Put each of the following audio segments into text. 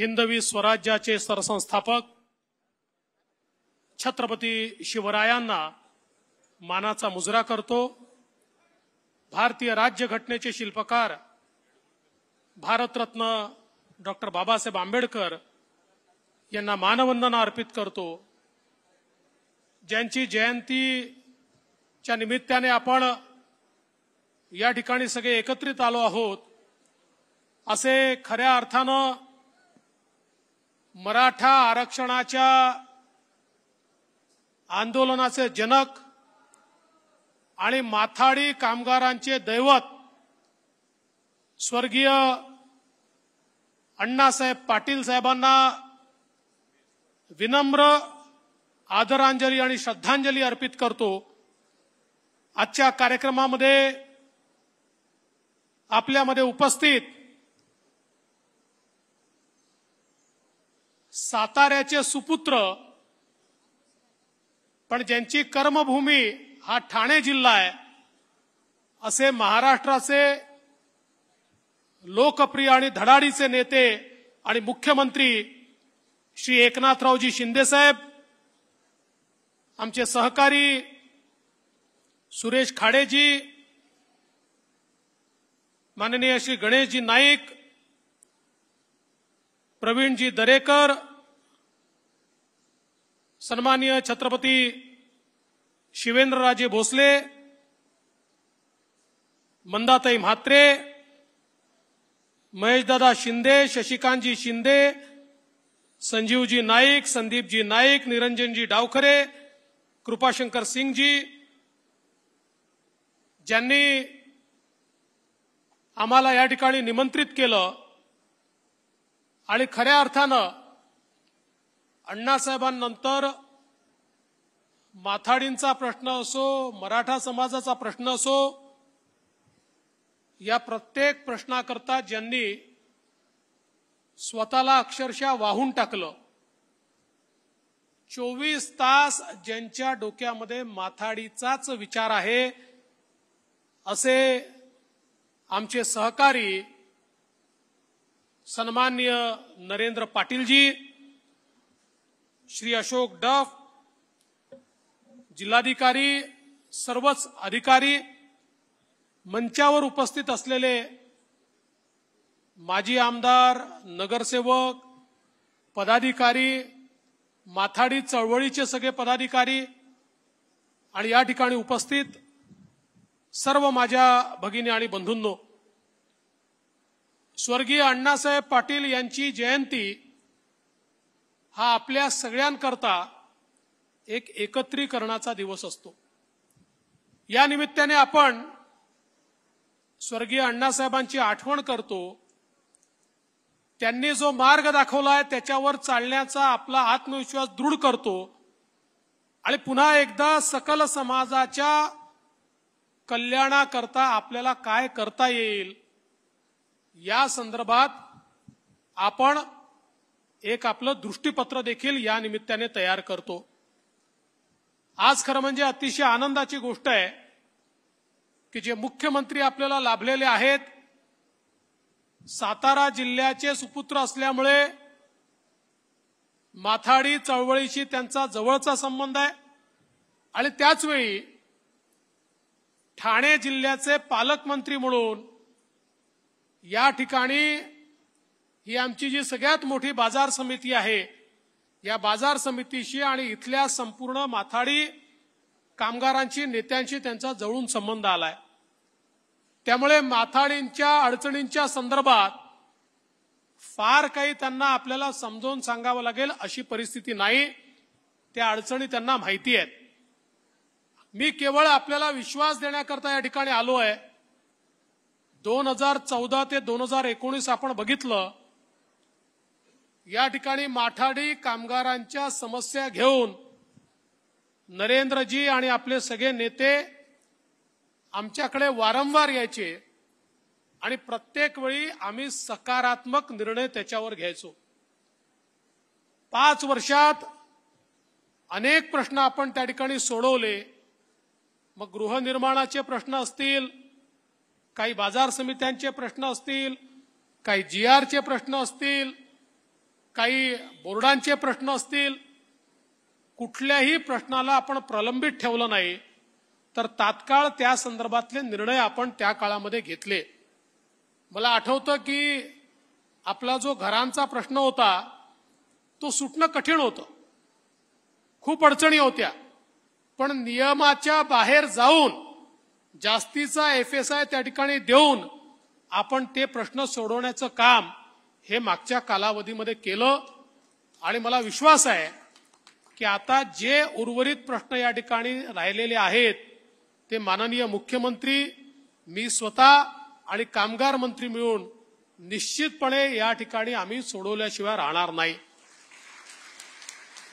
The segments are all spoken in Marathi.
हिंदवी स्वराज्याचे सरसंस्थापक छत्रपती शिवरायांना मानाचा मुजरा करतो भारतीय घटनेचे शिल्पकार भारतरत्न डॉक्टर बाबासाहेब आंबेडकर यांना मानवंदना अर्पित करतो ज्यांची जयंतीच्या निमित्ताने आपण या ठिकाणी सगळे एकत्रित आलो आहोत असे खऱ्या अर्थानं मराठा आरक्षणाच्या आंदोलनाचे जनक आणि माथाडी कामगारांचे दैवत स्वर्गीय अण्णासाहेब पाटील साहेबांना विनम्र आदरांजली आणि श्रद्धांजली अर्पित करतो आजच्या कार्यक्रमामध्ये आपल्यामध्ये उपस्थित साताऱ्याचे सुपुत्र पण ज्यांची कर्मभूमी हा ठाणे जिल्हा आहे असे महाराष्ट्राचे लोकप्रिय आणि धडाडीचे नेते आणि मुख्यमंत्री श्री एकनाथरावजी शिंदेसाहेब आमचे सहकारी सुरेश खाडेजी माननीय श्री गणेशजी नाईक प्रवीणजी दरेकर सन्मान्य छत्रपती शिवेंद्रराजे भोसले मंदाताई म्हात्रे महेशदादा शिंदे शशिकांतजी शिंदे संजीवजी नाईक संदीपजी नाईक निरंजनजी डावखरे कृपाशंकर सिंगजी ज्यांनी आम्हाला या ठिकाणी निमंत्रित केलं आणि खऱ्या अर्थानं अण्णासाहेबांनंतर माथाडींचा प्रश्न असो मराठा समाजाचा प्रश्न असो या प्रत्येक प्रश्नाकरता ज्यांनी स्वतःला अक्षरशः वाहून टाकलं चोवीस तास ज्यांच्या डोक्यामध्ये माथाडीचाच विचार आहे असे आमचे सहकारी सन्मान्य नरेंद्र पाटीलजी श्री अशोक डफ जिल्हाधिकारी सर्वच अधिकारी मंचावर उपस्थित असलेले माजी आमदार नगरसेवक पदाधिकारी माथाडी चळवळीचे सगळे पदाधिकारी आणि या ठिकाणी उपस्थित सर्व माझ्या भगिनी आणि बंधूंनो स्वर्गीय अण्णासाहेब पाटील यांची जयंती हा आपल्या सगळ्यांकरता एक एकत्रीकरणाचा दिवस असतो या निमित्ताने आपण स्वर्गीय अण्णासाहेबांची आठवण करतो त्यांनी जो मार्ग दाखवला आहे त्याच्यावर चालण्याचा आपला आत्मविश्वास दृढ करतो आणि पुन्हा एकदा सकल समाजाच्या कल्याणाकरता आपल्याला काय करता येईल या संदर्भात आपण एक आपलं दृष्टीपत्र देखील या निमित्ताने तयार करतो आज खरं म्हणजे अतिशय आनंदाची गोष्ट आहे की जे मुख्यमंत्री आपल्याला लाभलेले आहेत सातारा जिल्ह्याचे सुपुत्र असल्यामुळे माथाडी चळवळीशी त्यांचा जवळचा संबंध आहे आणि त्याचवेळी ठाणे जिल्ह्याचे पालकमंत्री म्हणून या ठिकाणी ही आमची जी सगळ्यात मोठी बाजार समिती आहे या बाजार समितीशी आणि इथल्या संपूर्ण माथाडी कामगारांची नेत्यांशी त्यांचा जवळून संबंध आलाय त्यामुळे माथाडींच्या अडचणींच्या संदर्भात फार काही त्यांना आपल्याला समजावून सांगावं लागेल अशी परिस्थिती नाही त्या अडचणी त्यांना माहिती आहेत मी केवळ आपल्याला विश्वास देण्याकरता या ठिकाणी आलो आहे दोन हजार चौदा ते दोन हजार एकोणीस आपण बघितलं या ठिकाणी माठाडी कामगारांच्या समस्या घेऊन नरेंद्रजी आणि आपले सगळे नेते आमच्याकडे वारंवार यायचे आणि प्रत्येक वेळी आम्ही सकारात्मक निर्णय त्याच्यावर घ्यायचो पाच वर्षात अनेक प्रश्न आपण त्या ठिकाणी सोडवले मग गृहनिर्माणाचे प्रश्न असतील काही बाजार समित्यांचे प्रश्न असतील काही जी आरचे प्रश्न असतील काही बोर्डांचे प्रश्न असतील कुठल्याही प्रश्नाला आपण प्रलंबित ठेवलं नाही तर तात्काळ त्या संदर्भातले निर्णय आपण त्या काळामध्ये घेतले मला आठवतं की आपला जो घरांचा प्रश्न होता तो सुटणं कठीण होतं खूप अडचणी होत्या पण नियमाच्या बाहेर जाऊन जास्तीचा एफ एस आय त्या ठिकाणी देऊन आपण ते प्रश्न सोडवण्याचं काम हे मागच्या कालावधीमध्ये केलं आणि मला विश्वास आहे की आता जे उर्वरित प्रश्न या ठिकाणी राहिलेले आहेत ते माननीय मुख्यमंत्री मी स्वतः आणि कामगार मंत्री मिळून निश्चितपणे या ठिकाणी आम्ही सोडवल्याशिवाय राहणार नाही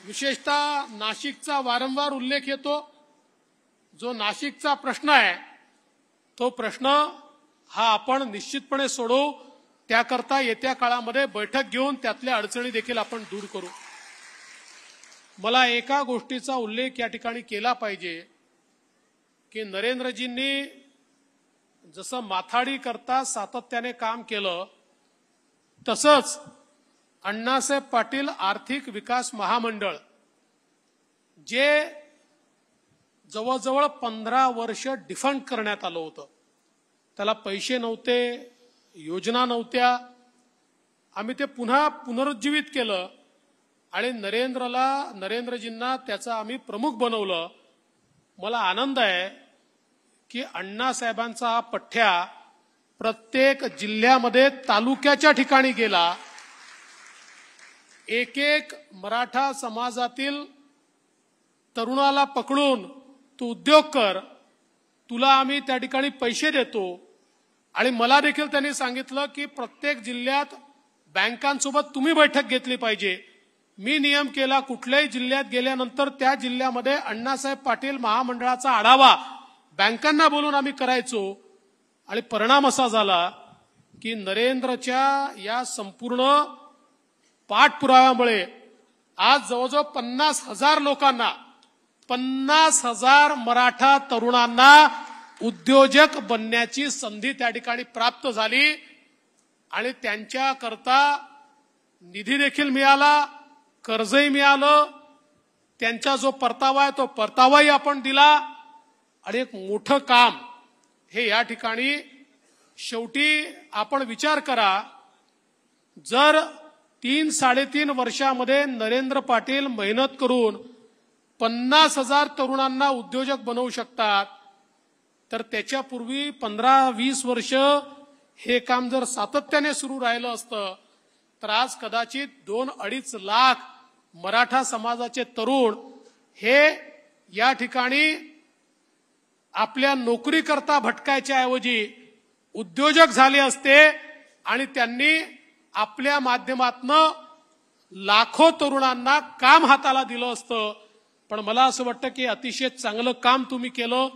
विशेषतः नाशिकचा वारंवार उल्लेख येतो जो नाशिकचा प्रश्न आहे तो प्रश्न हा आपण निश्चितपणे सोडवू त्याकरता येत्या काळामध्ये बैठक घेऊन त्यातल्या अडचणी देखील आपण दूर करू मला एका गोष्टीचा उल्लेख या ठिकाणी केला पाहिजे की नरेंद्रजींनी जसं माथाडी करता सातत्याने काम केलं तसंच अण्णासाहेब पाटील आर्थिक विकास महामंडळ जे जवळजवळ पंधरा वर्ष डिफंड करण्यात आलं होतं त्याला पैसे नव्हते योजना नव्हत्या आम्ही ते पुन्हा पुनरुज्जीवित केलं आणि नरेंद्रला नरेंद्रजींना त्याचा आम्ही प्रमुख बनवलं मला आनंद आहे की अण्णासाहेबांचा हा पठ्ठ्या प्रत्येक जिल्ह्यामध्ये तालुक्याच्या ठिकाणी गेला एक एक मराठा समाजातील तरुणाला पकडून तू उद्योग कर तुला आम्ही त्या ठिकाणी पैसे देतो आणि मला देखील त्यांनी सांगितलं की प्रत्येक जिल्ह्यात बँकांसोबत तुम्ही बैठक घेतली पाहिजे मी नियम केला कुठल्याही जिल्ह्यात गेल्यानंतर त्या जिल्ह्यामध्ये अण्णासाहेब पाटील महामंडळाचा आढावा बँकांना बोलून आम्ही करायचो आणि परिणाम असा झाला की नरेंद्रच्या या संपूर्ण पाठपुराव्यामुळे आज जवळजवळ पन्नास हजार लोकांना पन्नास हजार मराठा तरुणांना उद्योजक बनण्याची संधी त्या ठिकाणी प्राप्त झाली आणि त्यांच्याकरता निधी देखील मिळाला कर्जही मिळालं त्यांचा जो परतावा आहे तो परतावाही आपण दिला आणि एक मोठं काम हे या ठिकाणी शेवटी आपण विचार करा जर तीन साडेतीन वर्षामध्ये नरेंद्र पाटील मेहनत करून पन्नास हजार तरुणांना उद्योजक बनवू शकतात तर त्याच्यापूर्वी पंधरा वीस वर्ष हे काम जर सातत्याने सुरू राहिलं असतं तर आज कदाचित दोन अडीच लाख मराठा समाजाचे तरुण हे या ठिकाणी आपल्या नोकरी करता भटकायच्या ऐवजी उद्योजक झाले असते आणि त्यांनी आपल्या माध्यमातनं लाखो तरुणांना काम हाताला दिलं असतं पण मला असं वाटतं की अतिशय चांगलं काम तुम्ही केलं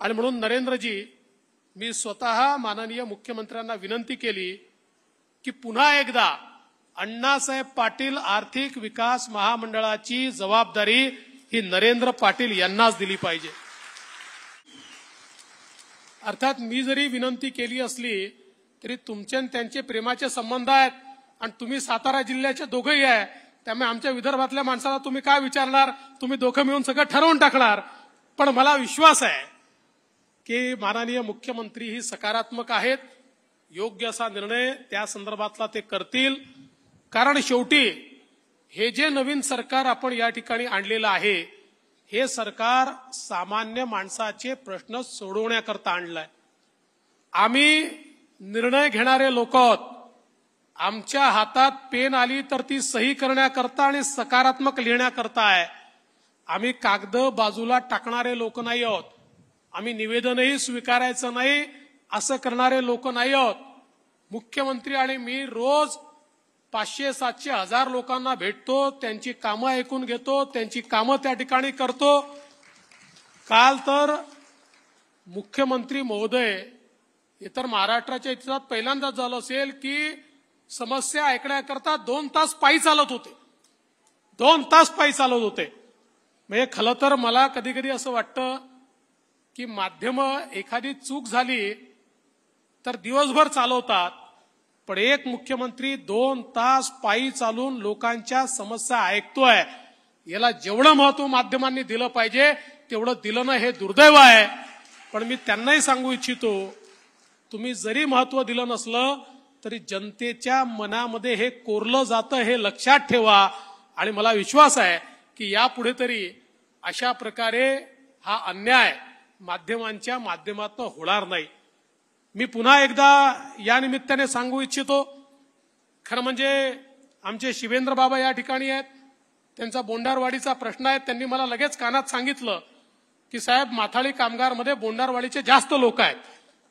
आणि म्हणून नरेंद्रजी मी स्वतः माननीय मुख्यमंत्र्यांना विनंती केली की पुन्हा एकदा अण्णासाहेब पाटील आर्थिक विकास महामंडळाची जबाबदारी ही नरेंद्र पाटील यांनाच दिली पाहिजे अर्थात मी जरी विनंती केली असली तरी तुमचे त्यांचे प्रेमाचे संबंध आहेत आणि तुम्ही सातारा जिल्ह्याचे दोघंही आहे त्यामुळे आमच्या विदर्भातल्या माणसाला तुम्ही काय विचारणार तुम्ही दोघं मिळून सगळं ठरवून टाकणार पण मला विश्वास आहे की माननीय मुख्यमंत्री ही सकारात्मक आहेत योग्य असा निर्णय त्या संदर्भातला ते करतील कारण शेवटी हे जे नवीन सरकार आपण या ठिकाणी आणलेलं आहे हे सरकार सामान्य माणसाचे प्रश्न सोडवण्याकरता आहे आम्ही निर्णय घेणारे लोक आमच्या हातात पेन आली तर ती सही करण्याकरता आणि सकारात्मक लिहिण्याकरता आहे आम्ही कागद बाजूला टाकणारे लोक नाही आहोत आम्ही निवेदनही स्वीकारायचं नाही असं करणारे लोक नाही आहोत मुख्यमंत्री आणि मी रोज पाचशे सातशे हजार लोकांना भेटतो त्यांची कामं ऐकून घेतो त्यांची कामं त्या ठिकाणी करतो काल तर मुख्यमंत्री महोदय हे तर महाराष्ट्राच्या इतिहासात पहिल्यांदाच झालं असेल की समस्या ऐकण्याकरता दोन तास पायी चालत होते दोन तास पायी चालत होते म्हणजे खरं तर मला कधी कधी असं वाटतं की माध्यम एखादी चूक झाली तर दिवसभर चालवतात पण एक मुख्यमंत्री दोन तास पायी चालून लोकांच्या समस्या ऐकतोय याला जेवढं महत्व माध्यमांनी दिलं पाहिजे तेवढं दिलं ना हे दुर्दैव आहे पण मी त्यांनाही सांगू इच्छितो तुम्ही जरी महत्व दिलं नसलं तरी जनतेच्या मनामध्ये हे कोरलं जातं हे लक्षात ठेवा आणि मला विश्वास आहे की यापुढे तरी अशा प्रकारे हा अन्याय माध्यमांच्या माध्यमातून होणार नाही मी पुन्हा एकदा या निमित्ताने सांगू इच्छितो खरं म्हणजे आमचे शिवेंद्र बाबा या ठिकाणी आहेत त्यांचा बोंडारवाडीचा प्रश्न आहे त्यांनी मला लगेच कानात सांगितलं की साहेब माथाळी कामगारमध्ये बोंडारवाडीचे जास्त लोक आहेत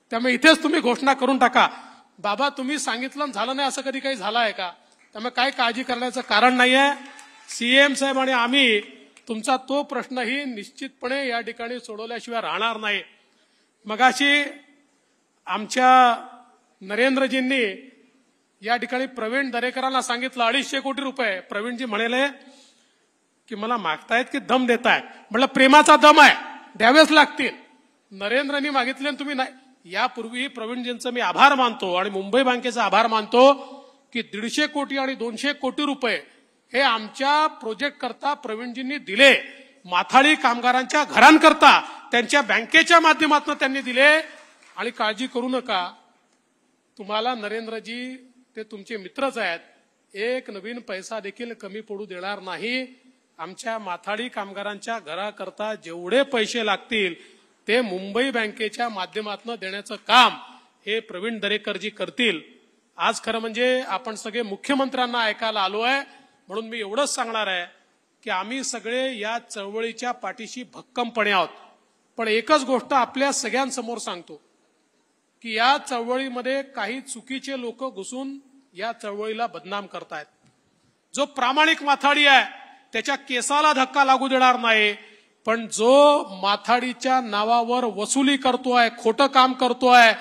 त्यामुळे इथेच तुम्ही घोषणा करून टाका बाबा तुम्ही सांगितलं झालं नाही असं कधी काही झालं आहे का त्यामुळे काय काळजी करण्याचं कारण नाही आहे सीएम साहेब आणि आम्ही तुमचा तो प्रश्नही निश्चितपणे या ठिकाणी सोडवल्याशिवाय राहणार नाही मगाशी आमच्या नरेंद्रजींनी या ठिकाणी प्रवीण दरेकरांना सांगितलं अडीचशे कोटी रुपये प्रवीणजी म्हणाले की मला मागतायत की दम देतायत म्हटलं प्रेमाचा दम आहे द्यावेच लागतील नरेंद्रनी मागितले तुम्ही नाही यापूर्वी प्रवीणजींचं मी आभार मानतो आणि मुंबई बँकेचा आभार मानतो की दीडशे कोटी आणि दोनशे कोटी रुपये हे आमच्या प्रोजेक्ट करता प्रवीणजींनी दिले माथाळी कामगारांच्या घरांकरता त्यांच्या बँकेच्या माध्यमातून त्यांनी दिले आणि काळजी करू नका तुम्हाला नरेंद्रजी ते तुमचे मित्रच आहेत एक नवीन पैसा देखील कमी पडू देणार नाही आमच्या माथाडी कामगारांच्या घराकरता जेवढे पैसे लागतील ते मुंबई बँकेच्या माध्यमातून देण्याचं काम हे प्रवीण दरेकरजी करतील आज खरं म्हणजे आपण सगळे मुख्यमंत्र्यांना ऐकायला आलो आहे म्हणून मी एवढंच सांगणार आहे की आम्ही सगळे या चळवळीच्या पाठीशी भक्कमपणे आहोत पण एकच गोष्ट आपल्या सगळ्यांसमोर सांगतो की या चळवळीमध्ये काही चुकीचे लोक घुसून या चळवळीला बदनाम करतायत जो प्रामाणिक माथाडी आहे त्याच्या केसाला धक्का लागू देणार नाही पण जो माथाडीच्या नावावर वसुली करतोय खोटं काम करतोय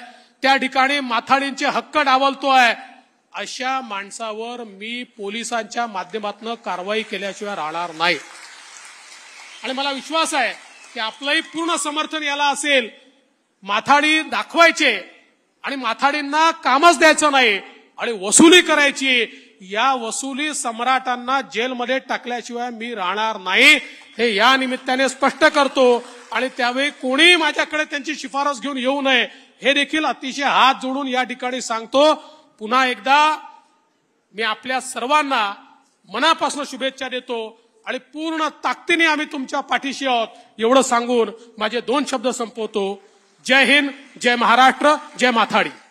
त्या ठिकाणी माथाडींचे हक्क डावलतोय अशा माणसावर मी पोलिसांच्या माध्यमातून कारवाई केल्याशिवाय राहणार नाही आणि मला विश्वास आहे की आपलंही पूर्ण समर्थन याला असेल माथाडी दाखवायचे आणि माथाडींना कामच द्यायचं नाही आणि वसुली करायची या वसुली सम्राटांना जेलमध्ये टाकल्याशिवाय मी राहणार नाही हे या निमित्ताने स्पष्ट करतो आणि त्यावेळी कोणी माझ्याकडे त्यांची शिफारस घेऊन येऊ नये हे देखील अतिशय हात जोडून या ठिकाणी सांगतो पुन्हा एकदा मी आपल्या सर्वांना मनापासून शुभेच्छा देतो आणि पूर्ण ताकदीने आम्ही तुमच्या पाठीशी आहोत एवढं सांगून माझे दोन शब्द संपवतो जय हिंद जय महाराष्ट्र जय माथाडी